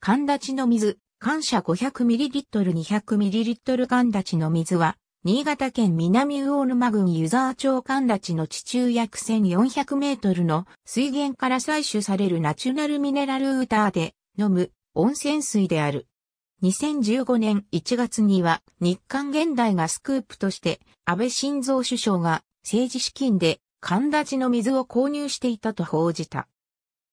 寒立ちの水、感謝 500ml200ml 寒立ちの水は、新潟県南魚沼郡湯沢町寒立ちの地中約1400メートルの水源から採取されるナチュラルミネラルウーターで飲む温泉水である。2015年1月には日韓現代がスクープとして安倍晋三首相が政治資金で寒立ちの水を購入していたと報じた。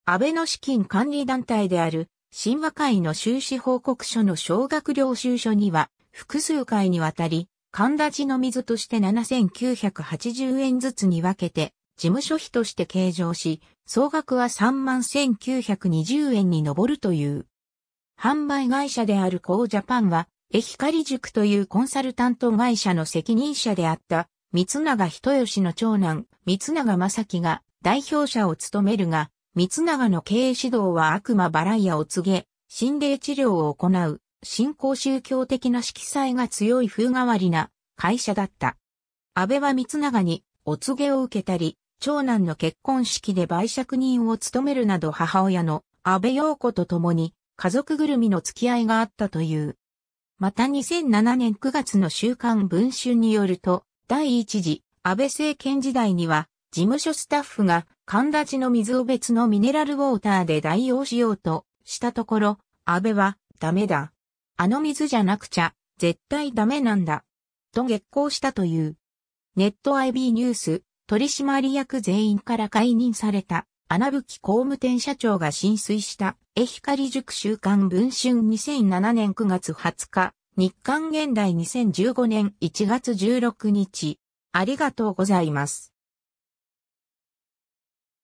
安倍の資金管理団体である神話会の収支報告書の小学領収書には、複数回にわたり、神田寺の水として7980円ずつに分けて、事務所費として計上し、総額は31,920円に上るという。販売会社であるコージャパンは、エヒカリ塾というコンサルタント会社の責任者であった、三永人吉の長男、三永正樹が代表者を務めるが、三長の経営指導は悪魔バライアを告げ、心霊治療を行う、信仰宗教的な色彩が強い風変わりな会社だった。安倍は三長にお告げを受けたり、長男の結婚式で売借人を務めるなど母親の安倍陽子と共に家族ぐるみの付き合いがあったという。また2007年9月の週刊文春によると、第一次安倍政権時代には事務所スタッフが寒立ちの水を別のミネラルウォーターで代用しようとしたところ、安倍は、ダメだ。あの水じゃなくちゃ、絶対ダメなんだ。と激高したという。ネット IB ニュース、取締役全員から解任された、穴吹工務店社長が浸水した、えひかり塾週刊文春2007年9月20日、日刊現代2015年1月16日。ありがとうございます。